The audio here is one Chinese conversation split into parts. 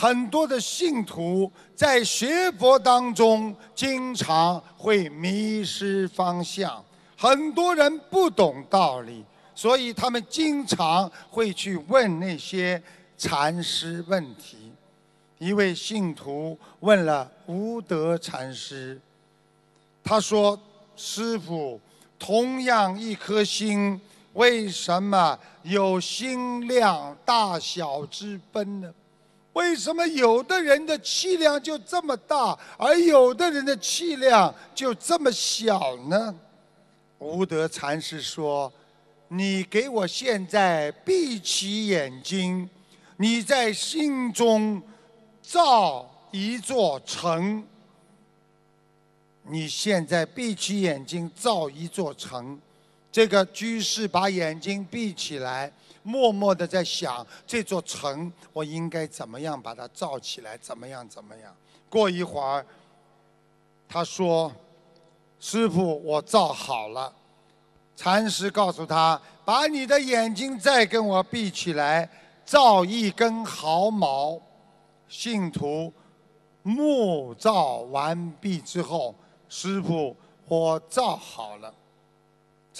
很多的信徒在学佛当中经常会迷失方向，很多人不懂道理，所以他们经常会去问那些禅师问题。一位信徒问了无德禅师：“他说，师傅，同样一颗心，为什么有心量大小之分呢？”为什么有的人的气量就这么大，而有的人的气量就这么小呢？无德禅师说：“你给我现在闭起眼睛，你在心中造一座城。你现在闭起眼睛造一座城。”这个居士把眼睛闭起来，默默地在想这座城我应该怎么样把它造起来？怎么样？怎么样？过一会儿，他说：“师傅，我造好了。”禅师告诉他：“把你的眼睛再跟我闭起来，造一根毫毛。”信徒木造完毕之后，师傅我造好了。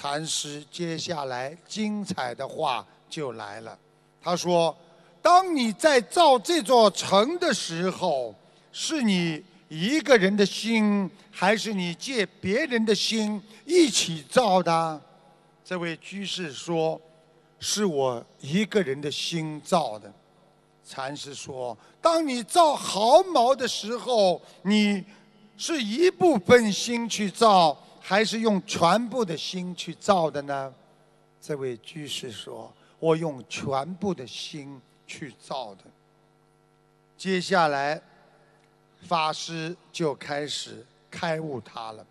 禅师接下来精彩的话就来了，他说：“当你在造这座城的时候，是你一个人的心，还是你借别人的心一起造的？”这位居士说：“是我一个人的心造的。”禅师说：“当你造毫毛的时候，你是一部分心去造。”还是用全部的心去造的呢？这位居士说：“我用全部的心去造的。”接下来，法师就开始开悟他了。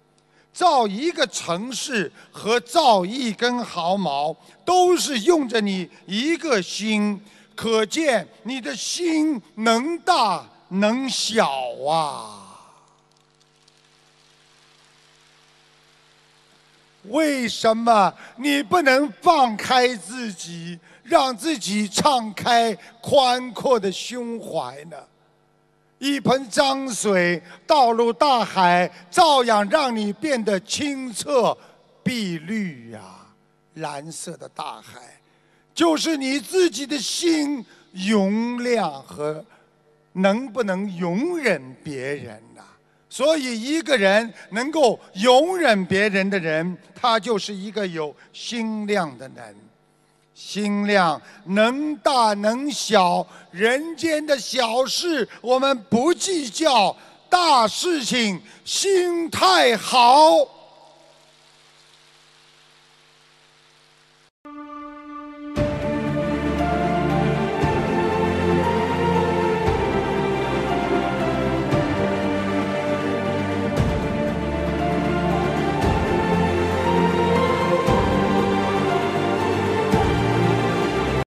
造一个城市和造一根毫毛，都是用着你一个心，可见你的心能大能小啊！为什么你不能放开自己，让自己敞开宽阔的胸怀呢？一盆脏水倒入大海，照样让你变得清澈碧绿呀！蓝色的大海，就是你自己的心容量和能不能容忍别人呐。所以，一个人能够容忍别人的人，他就是一个有心量的人。心量能大能小，人间的小事我们不计较，大事情心态好。